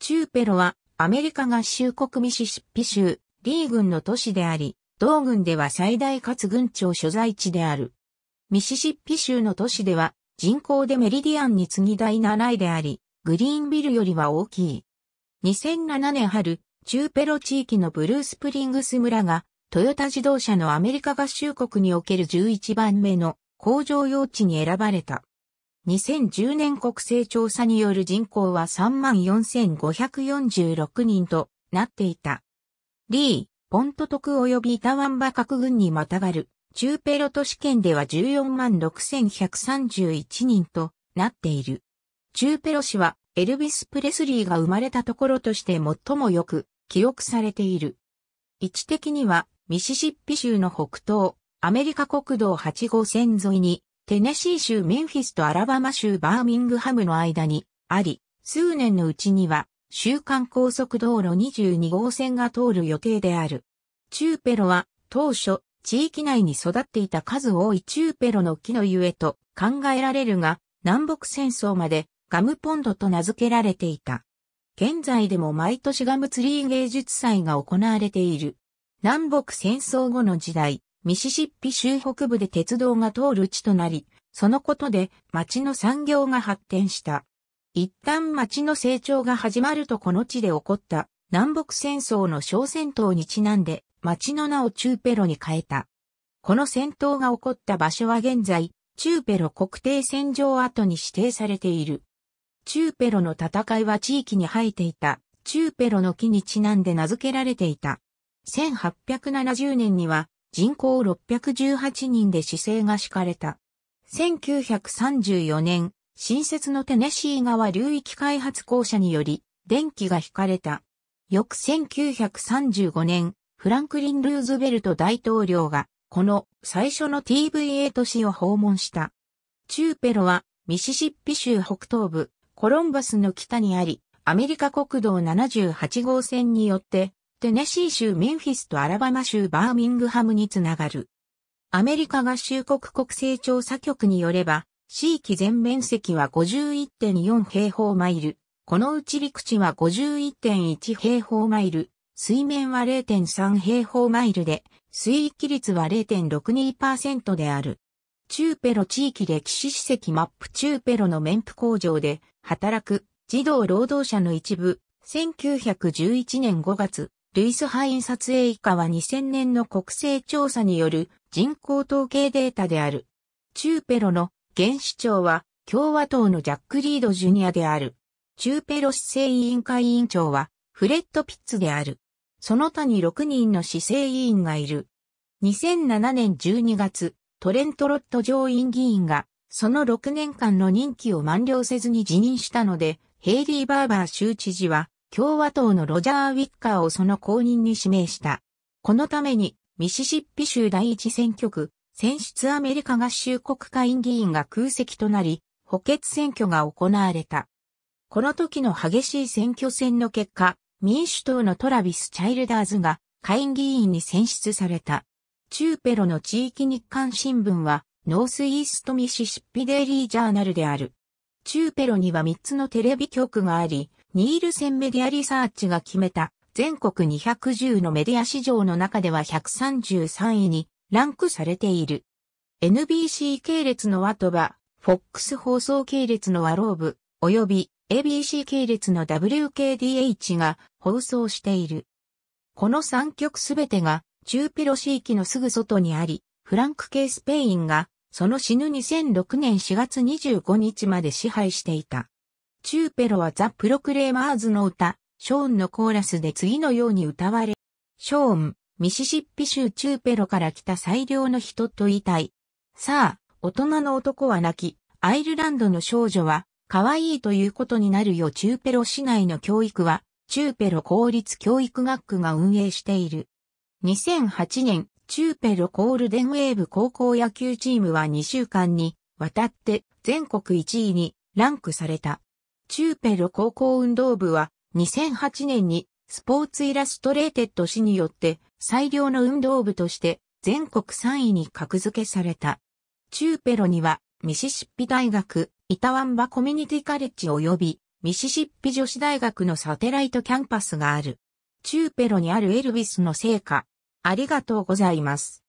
チューペロはアメリカ合衆国ミシシッピ州リー郡の都市であり、同郡では最大かつ郡庁所在地である。ミシシッピ州の都市では人口でメリディアンに次ぎ第7位であり、グリーンビルよりは大きい。2007年春、チューペロ地域のブルースプリングス村が、トヨタ自動車のアメリカ合衆国における11番目の工場用地に選ばれた。2010年国勢調査による人口は34,546人となっていた。リー、ポント徳及びイタワンバ各軍にまたがる、中ペロ都市圏では146,131人となっている。中ペロ市は、エルビス・プレスリーが生まれたところとして最もよく記憶されている。位置的には、ミシシッピ州の北東、アメリカ国道8号線沿いにテネシー州メンフィスとアラバマ州バーミングハムの間にあり、数年のうちには、週間高速道路22号線が通る予定である。チューペロは、当初、地域内に育っていた数多いチューペロの木のゆえと考えられるが、南北戦争までガムポンドと名付けられていた。現在でも毎年ガムツリー芸術祭が行われている。南北戦争後の時代、ミシシッピ州北部で鉄道が通る地となり、そのことで町の産業が発展した。一旦町の成長が始まるとこの地で起こった南北戦争の小戦闘にちなんで町の名をチューペロに変えた。この戦闘が起こった場所は現在、チューペロ国定戦場跡に指定されている。チューペロの戦いは地域に生えていた、チューペロの木にちなんで名付けられていた。1870年には人口618人で市勢が敷かれた。1934年、新設のテネシー川流域開発公社により、電気が引かれた。翌1935年、フランクリン・ルーズベルト大統領が、この最初の TVA 都市を訪問した。チューペロは、ミシシッピ州北東部、コロンバスの北にあり、アメリカ国道78号線によってテネシー州メンフィスとアラバマ州バーミングハムにつながる。アメリカ合衆国国勢調査局によれば、地域全面積は51.4平方マイル。このうち陸地は51.1平方マイル、水面は0.3平方マイルで、水域率は0.62%である。中ペロ地域歴史史跡マップ中ペロの綿布工場で働く児童労働者の一部、1911年5月、ルイスハイン撮影以下は2000年の国勢調査による人口統計データである。チューペロの現市長は共和党のジャック・リード・ジュニアである。チューペロ市政委員会委員長はフレッド・ピッツである。その他に6人の市政委員がいる。2007年12月、トレント・ロット上院議員が、その6年間の任期を満了せずに辞任したので、ヘイリー・バーバー州知事は、共和党のロジャー・ウィッカーをその後任に指名した。このために、ミシシッピ州第一選挙区、選出アメリカ合衆国会議員が空席となり、補欠選挙が行われた。この時の激しい選挙戦の結果、民主党のトラビス・チャイルダーズが会議員に選出された。チューペロの地域日刊新聞は、ノースイーストミシシッピデイリージャーナルである。チューペロには3つのテレビ局があり、ニールセンメディアリサーチが決めた全国210のメディア市場の中では133位にランクされている。NBC 系列のワトバ、FOX 放送系列のワローブ、及び ABC 系列の WKDH が放送している。この3局すべてが中ピロー域のすぐ外にあり、フランク系スペインがその死ぬ2006年4月25日まで支配していた。チューペロはザ・プロクレーマーズの歌、ショーンのコーラスで次のように歌われ、ショーン、ミシシッピ州チューペロから来た最良の人と言いたい。さあ、大人の男は泣き、アイルランドの少女は、可愛いということになるよチューペロ市内の教育は、チューペロ公立教育学区が運営している。2008年、チューペロコールデンウェーブ高校野球チームは2週間にわたって全国1位にランクされた。チューペロ高校運動部は2008年にスポーツイラストレーテッド誌によって最良の運動部として全国3位に格付けされた。チューペロにはミシシッピ大学、イタワンバコミュニティカレッジ及びミシシッピ女子大学のサテライトキャンパスがある。チューペロにあるエルビスの成果。ありがとうございます。